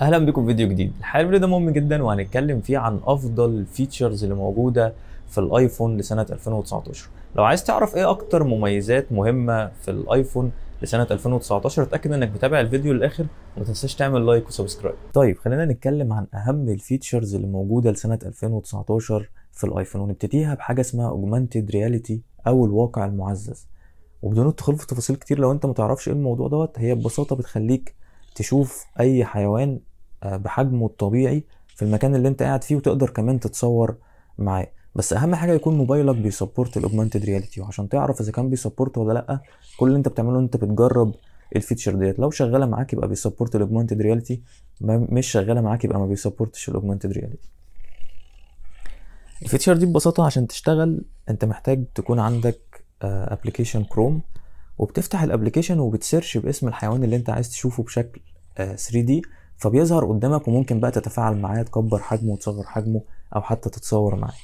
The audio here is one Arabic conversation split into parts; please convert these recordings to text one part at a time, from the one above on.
اهلا بكم في فيديو جديد الحقيقه الفيديو ده مهم جدا وهنتكلم فيه عن افضل الفيتشرز اللي موجوده في الايفون لسنه 2019 لو عايز تعرف ايه اكتر مميزات مهمه في الايفون لسنه 2019 اتاكد انك متابع الفيديو للاخر وما تنساش تعمل لايك وسبسكرايب طيب خلينا نتكلم عن اهم الفيتشرز اللي موجوده لسنه 2019 في الايفون ونبتديها بحاجه اسمها اوجمانتد رياليتي او الواقع المعزز وبدون الدخول في تفاصيل كتير لو انت ما تعرفش ايه الموضوع دوت هي ببساطه بتخليك تشوف اي حيوان آه، بحجمه الطبيعي في المكان اللي انت قاعد فيه وتقدر كمان تتصور معاه بس اهم حاجه يكون موبايلك بيسبورت الاوجمانتد رياليتي وعشان تعرف اذا كان بيسبورت ولا لا كل اللي انت بتعمله انت بتجرب الفيتشر ديت لو شغاله معاك يبقى بيسبورت الاوجمانتد رياليتي مش شغاله معاك يبقى ما بيسبورتش الاوجمانتد رياليتي الفيتشر دي ببساطه عشان تشتغل انت محتاج تكون عندك ابلكيشن آه، كروم وبتفتح الابلكيشن وبتسيرش باسم الحيوان اللي انت عايز تشوفه بشكل 3 آه، d فبيظهر قدامك وممكن بقى تتفاعل معاه تكبر حجمه وتصغر حجمه او حتى تتصور معاه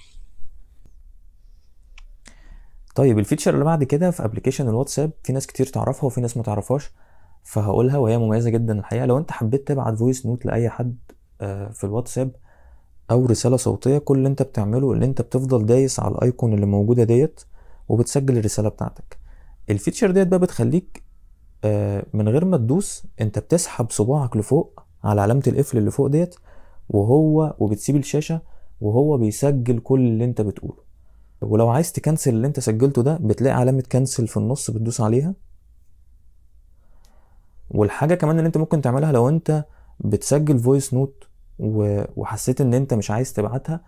طيب الفيتشر اللي بعد كده في ابلكيشن الواتساب في ناس كتير تعرفها وفي ناس ما تعرفهاش فهقولها وهي مميزه جدا الحقيقه لو انت حبيت تبعت فويس نوت لاي حد آه، في الواتساب او رساله صوتيه كل اللي انت بتعمله ان انت بتفضل دايس على الايقونه اللي موجوده ديت وبتسجل الرساله بتاعتك الفيتشر ديت بقى بتخليك آه، من غير ما تدوس انت بتسحب صباعك لفوق على علامة القفل اللي فوق ديت وهو وبتسيب الشاشة وهو بيسجل كل اللي انت بتقوله ولو عايز تكنسل اللي انت سجلته ده بتلاقي علامة كنسل في النص بتدوس عليها والحاجة كمان اللي انت ممكن تعملها لو انت بتسجل فويس نوت وحسيت ان انت مش عايز تبعتها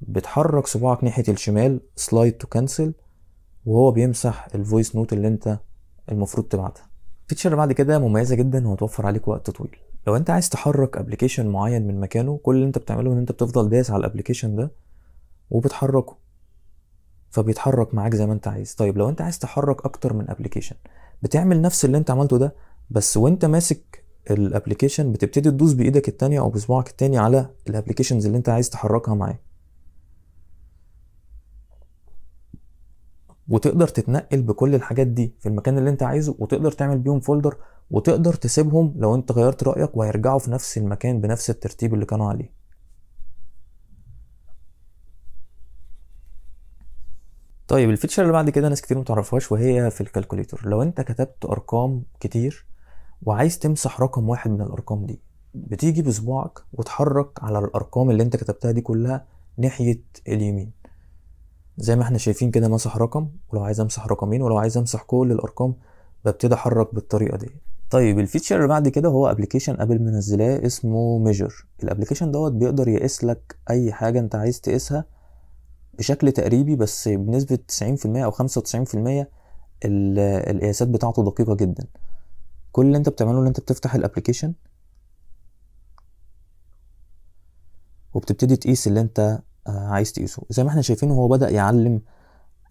بتحرك صباعك ناحية الشمال سلايد تو كنسل وهو بيمسح الفويس نوت اللي انت المفروض تبعتها الفيتشر اللي بعد كده مميزه جدا وهتوفر عليك وقت طويل لو انت عايز تحرك ابلكيشن معين من مكانه كل اللي انت بتعمله ان انت بتفضل دايس على الابلكيشن ده وبتحركه فبيتحرك معاك زي ما انت عايز طيب لو انت عايز تحرك اكتر من ابلكيشن بتعمل نفس اللي انت عملته ده بس وانت ماسك الابلكيشن بتبتدي تدوس بايدك التانية او بصباعك التاني على الابلكيشنز اللي انت عايز تحركها معاه وتقدر تتنقل بكل الحاجات دي في المكان اللي انت عايزه وتقدر تعمل بيهم فولدر وتقدر تسيبهم لو انت غيرت رأيك وهيرجعوا في نفس المكان بنفس الترتيب اللي كانوا عليه طيب الفيتشر اللي بعد كده ناس كتير متعرفهاش وهي في الكالكوليتر لو انت كتبت ارقام كتير وعايز تمسح رقم واحد من الارقام دي بتيجي بصباعك وتحرك على الارقام اللي انت كتبتها دي كلها ناحية اليمين زي ما احنا شايفين كده مسح رقم ولو عايز امسح رقمين ولو عايز امسح كل الارقام ببتدي احرك بالطريقه دي طيب الفيتشر اللي بعد كده هو ابلكيشن ابل منزلاه اسمه ميجر الابلكيشن دوت بيقدر يقيس لك اي حاجه انت عايز تقيسها بشكل تقريبي بس بنسبه 90% او 95% القياسات بتاعته دقيقه جدا كل اللي انت بتعمله ان انت بتفتح الابلكيشن وبتبتدي تقيس اللي انت آه، عايز تقيسه زي ما احنا شايفين هو بدا يعلم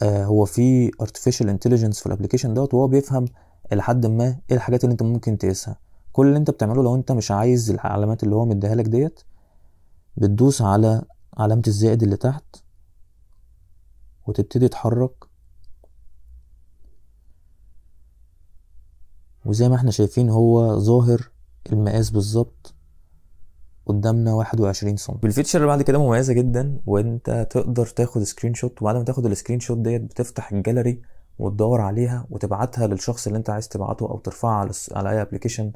آه، هو في ارتفيشال انتليجنس في الابلكيشن دوت وهو بيفهم لحد ما ايه الحاجات اللي انت ممكن تقيسها كل اللي انت بتعمله لو انت مش عايز العلامات اللي هو مديها لك ديت بتدوس على علامة الزائد اللي تحت وتبتدي تحرك وزي ما احنا شايفين هو ظاهر المقاس بالظبط قدامنا 21 سم بالفيتشر اللي بعد كده مميزه جدا وانت تقدر تاخد سكرين شوت وبعد ما تاخد السكرين شوت ديت بتفتح الجاليري وتدور عليها وتبعتها للشخص اللي انت عايز تبعته او ترفعها على على اي ابلكيشن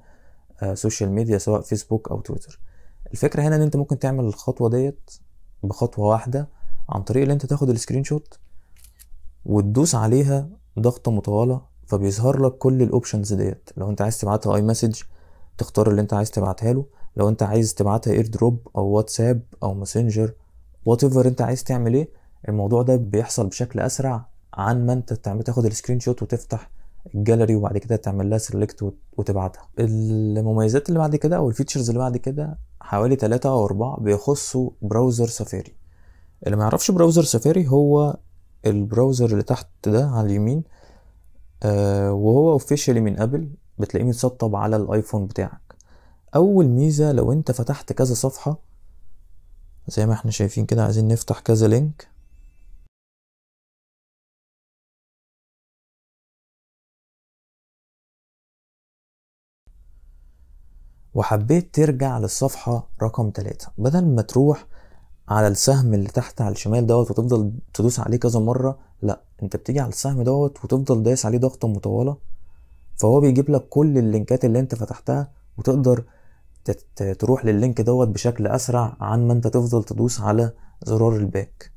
سوشيال ميديا سواء فيسبوك او تويتر الفكره هنا ان انت ممكن تعمل الخطوه ديت بخطوه واحده عن طريق ان انت تاخد السكرين شوت وتدوس عليها ضغطه مطوله فبيظهر لك كل الاوبشنز ديت لو انت عايز تبعتها اي مسج تختار اللي انت عايز تبعتها له لو انت عايز تبعتها اير دروب او واتساب او ماسنجر وات ايفر انت عايز تعمل ايه الموضوع ده بيحصل بشكل اسرع عن ما انت تاخد السكرين شوت وتفتح الجاليري وبعد كده تعمل لها سيلكت وتبعتها المميزات اللي بعد كده او الفيتشرز اللي بعد كده حوالي تلاتة او اربعة بيخصوا براوزر سفاري اللي ما يعرفش براوزر سفاري هو البراوزر اللي تحت ده على اليمين آه وهو اوفيشالي من ابل بتلاقيه متسطب على الايفون بتاعك اول ميزه لو انت فتحت كذا صفحه زي ما احنا شايفين كده عايزين نفتح كذا لينك وحبيت ترجع للصفحة رقم تلاتة بدل ما تروح على السهم اللي تحت على الشمال دوت وتفضل تدوس عليه كذا مرة لا انت بتيجي على السهم دوت وتفضل دايس عليه ضغطة مطولة فهو بيجيب لك كل اللينكات اللي انت فتحتها وتقدر تروح لللينك دوت بشكل اسرع عن ما انت تفضل تدوس على زرار الباك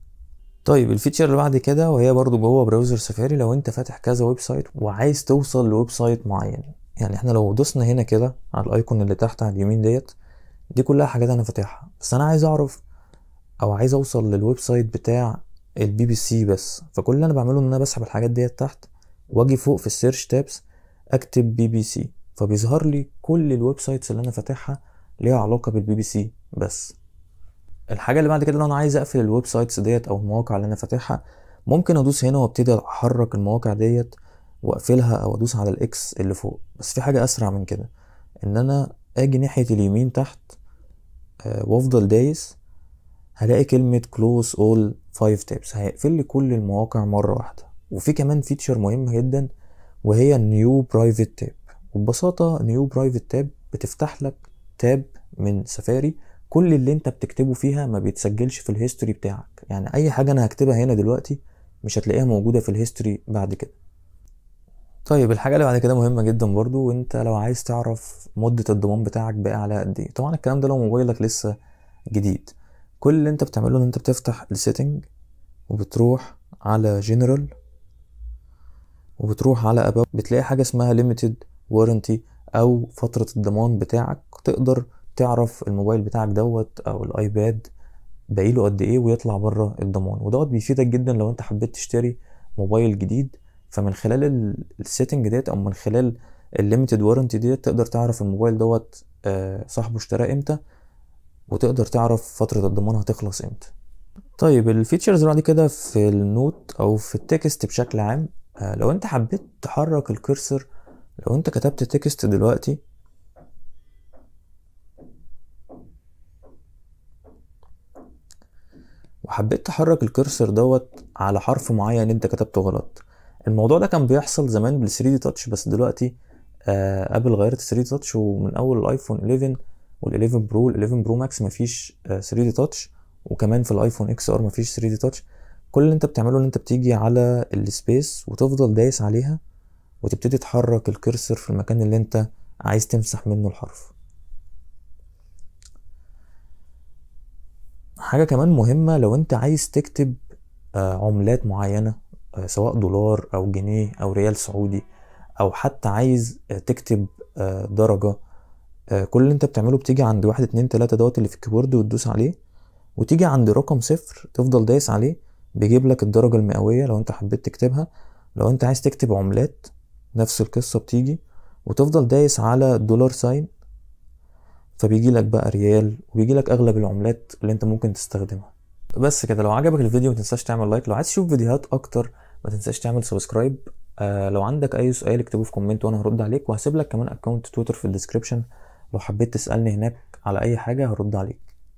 طيب الفيتشر اللي بعد كده وهي برضو جوه براوزر سفاري لو انت فاتح كذا ويب سايت وعايز توصل لويب سايت معين يعني احنا لو دوسنا هنا كده على الايكون اللي تحت على اليمين ديت دي كلها حاجات انا فاتحها بس انا عايز اعرف او عايز اوصل للويب سايت بتاع البي بي سي بس فكل اللي انا بعمله ان انا بسحب الحاجات ديت تحت واجي فوق في السيرش تابس اكتب بي بي سي فبيظهر لي كل الويب سايتس اللي انا فاتحها ليها علاقه بالبي بي سي بس الحاجه اللي بعد كده لو انا عايز اقفل الويب سايتس ديت او المواقع اللي انا فاتحها ممكن ادوس هنا وابتدي احرك المواقع ديت واقفلها او ادوس على الاكس اللي فوق بس في حاجه اسرع من كده ان انا اجي ناحيه اليمين تحت آه، وافضل دايس هلاقي كلمه close all فايف tabs هيقفل لي كل المواقع مره واحده وفي كمان فيتشر مهم جدا وهي النيو برايفت تاب وببساطه نيو برايفت تاب بتفتح لك تاب من سفاري كل اللي انت بتكتبه فيها ما بيتسجلش في الهيستوري بتاعك يعني اي حاجه انا هكتبها هنا دلوقتي مش هتلاقيها موجوده في الهيستوري بعد كده طيب الحاجه اللي بعد كده مهمه جدا برضو وانت لو عايز تعرف مده الضمان بتاعك بقى على قد ايه طبعا الكلام ده لو موبايلك لسه جديد كل اللي انت بتعمله ان انت بتفتح السيتنج وبتروح على جنرال وبتروح على اباوت بتلاقي حاجه اسمها ليميتد وارنتي او فتره الضمان بتاعك تقدر تعرف الموبايل بتاعك دوت او الايباد بقيله قد ايه ويطلع بره الضمان ودوت بيفيدك جدا لو انت حبيت تشتري موبايل جديد فمن خلال السيتنج ديت او من خلال الليمتد وارنتي ديت تقدر تعرف الموبايل دوت آه، صاحبه اشتراه امتى وتقدر تعرف فتره الضمان هتخلص امتى طيب الفيتشرز بعد كده في النوت او في التكست بشكل عام آه، لو انت حبيت تحرك الكرسر لو انت كتبت تكست دلوقتي وحبيت تحرك الكرسر دوت على حرف معين انت كتبته غلط الموضوع ده كان بيحصل زمان بال 3 دي تاتش بس دلوقتي آه ابل غيرت 3 دي تاتش ومن اول الايفون 11 وال11 برو وال11 برو ماكس مفيش 3 دي تاتش وكمان في الايفون اكس ار مفيش 3 دي تاتش كل اللي انت بتعمله ان انت بتيجي على السبيس وتفضل دايس عليها وتبتدي تحرك الكرسر في المكان اللي انت عايز تمسح منه الحرف حاجة كمان مهمة لو انت عايز تكتب آه، عملات معينة آه، سواء دولار او جنيه او ريال سعودي او حتى عايز آه، تكتب درجة كل اللي انت بتعمله بتيجي عند واحد اتنين تلاتة دوت اللي في الكيبورد وتدوس عليه وتيجي عند رقم صفر تفضل دايس عليه بيجيب لك الدرجة المئوية لو انت حبيت تكتبها لو انت عايز تكتب عملات نفس القصه بتيجي وتفضل دايس على الدولار ساين فبيجي لك بقى ريال وبيجي لك اغلب العملات اللي انت ممكن تستخدمها بس كده لو عجبك الفيديو ما تنساش تعمل لايك لو عايز تشوف فيديوهات اكتر ما تنساش تعمل سبسكرايب آه لو عندك اي سؤال اكتبه في كومنت وانا هرد عليك وهسيب لك كمان اكونت تويتر في الديسكريبشن لو حبيت تسالني هناك على اي حاجه هرد عليك